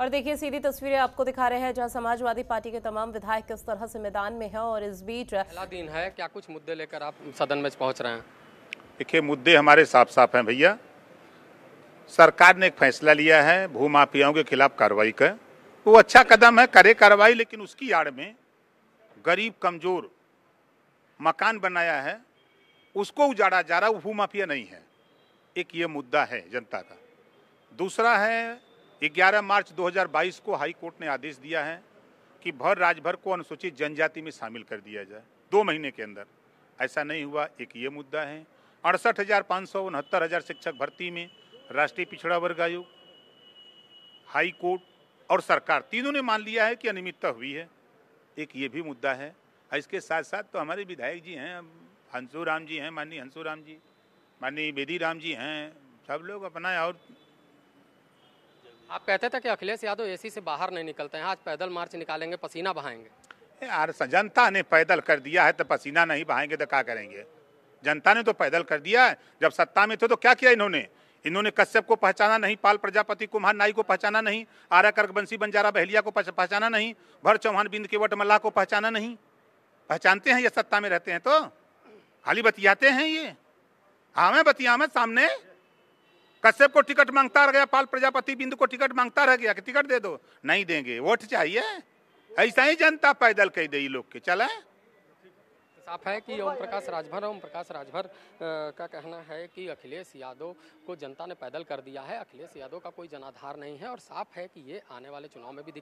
और देखिए सीधी तस्वीरें आपको दिखा रहे हैं जहां समाजवादी पार्टी के तमाम विधायक किस तरह से मैदान में है और इस बीच पहला दिन है क्या कुछ मुद्दे लेकर आप सदन में पहुंच रहे हैं देखिए मुद्दे हमारे साफ साफ हैं भैया सरकार ने एक फैसला लिया है भूमाफियाओं के खिलाफ कार्रवाई का वो अच्छा कदम है करे कार्रवाई लेकिन उसकी आड़ में गरीब कमजोर मकान बनाया है उसको उजाड़ा जा रहा वो भूमाफिया नहीं है एक ये मुद्दा है जनता का दूसरा है 11 मार्च 2022 को हाई कोर्ट ने आदेश दिया है कि भर राजभर को अनुसूचित जनजाति में शामिल कर दिया जाए दो महीने के अंदर ऐसा नहीं हुआ एक ये मुद्दा है अड़सठ हज़ार पाँच सौ उनहत्तर हज़ार शिक्षक भर्ती में राष्ट्रीय पिछड़ा वर्ग आयोग हाई कोर्ट और सरकार तीनों ने मान लिया है कि अनियमितता हुई है एक ये भी मुद्दा है इसके साथ साथ तो हमारे विधायक जी हैं हंसू राम जी हैं माननीय हंसू राम जी माननीय बेदी राम जी हैं सब लोग अपना और आप कहते थे कि अखिलेश यादव एसी से बाहर नहीं निकलते हैं आज पैदल मार्च निकालेंगे पसीना बहाएंगे यार जनता ने पैदल कर दिया है तो पसीना नहीं बहाएंगे तो क्या करेंगे जनता ने तो पैदल कर दिया है जब सत्ता में थे तो क्या किया इन्होंने इन्होंने कश्यप को पहचाना नहीं पाल प्रजापति कुमार नाई को पहचाना नहीं आरा कर्क बंसी बंजारा बहलिया को पहचाना नहीं भर चौहान बिंद के वट मल्लाह को पहचाना नहीं पहचानते हैं ये सत्ता में रहते हैं तो खाली बतियाते हैं ये हाँ मैं बतिया मैं सामने कश्यप को टिकट मांगता रह गया पाल प्रजापति बिंदु को टिकट मांगता रह गया कि टिकट दे दो नहीं देंगे वोट चाहिए ऐसा ही जनता पैदल कह दे लोग के चले साफ है कि ओम प्रकाश राजभर ओम प्रकाश राजभर का कहना है कि अखिलेश यादव को जनता ने पैदल कर दिया है अखिलेश यादव का कोई जनाधार नहीं है और साफ है कि ये आने वाले चुनाव में भी